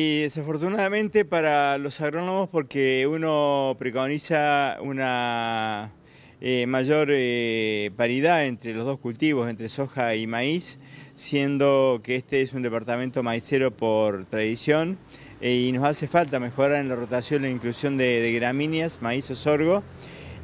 Y desafortunadamente para los agrónomos porque uno preconiza una eh, mayor eh, paridad entre los dos cultivos, entre soja y maíz, siendo que este es un departamento maicero por tradición eh, y nos hace falta mejorar en la rotación la e inclusión de gramíneas, maíz o sorgo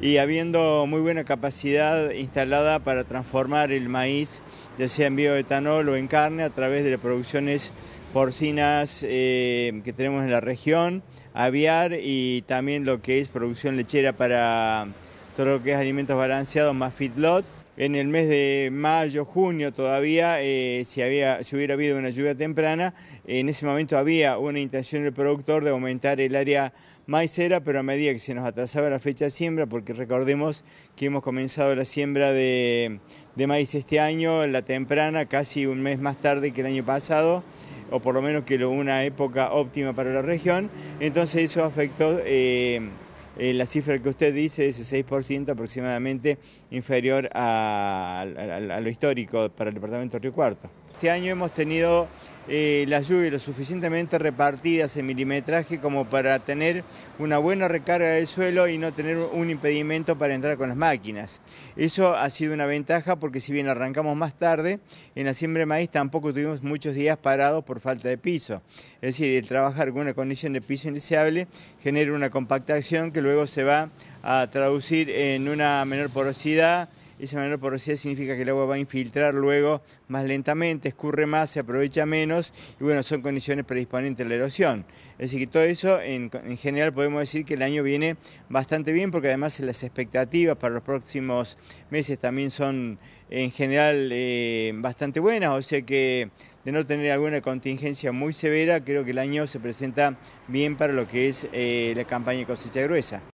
y habiendo muy buena capacidad instalada para transformar el maíz, ya sea en bioetanol o en carne, a través de las producciones porcinas eh, que tenemos en la región, aviar y también lo que es producción lechera para todo lo que es alimentos balanceados más feedlot en el mes de mayo, junio todavía, eh, si, había, si hubiera habido una lluvia temprana, en ese momento había una intención del productor de aumentar el área maicera, pero a medida que se nos atrasaba la fecha de siembra, porque recordemos que hemos comenzado la siembra de, maíz este año, la temprana, casi un mes más tarde que el año pasado, o por lo menos que una época óptima para la región, entonces eso afectó... Eh, eh, la cifra que usted dice es el 6% aproximadamente inferior a, lo histórico para el departamento Río Cuarto. Este año hemos tenido eh, las lluvias lo suficientemente repartidas en milimetraje como para tener una buena recarga del suelo y no tener un impedimento para entrar con las máquinas. Eso ha sido una ventaja porque si bien arrancamos más tarde, en la siembra de maíz tampoco tuvimos muchos días parados por falta de piso. Es decir, el trabajar con una condición de piso indeseable genera una compactación que luego se va a traducir en una menor porosidad, esa menor porosidad significa que el agua va a infiltrar luego más lentamente, escurre más, se aprovecha menos y bueno, son condiciones predisponentes a la erosión. Es decir, que todo eso en, general podemos decir que el año viene bastante bien porque además las expectativas para los próximos meses también son en general eh, bastante buenas, o sea que de no tener alguna contingencia muy severa, creo que el año se presenta bien para lo que es eh, la campaña de cosecha gruesa.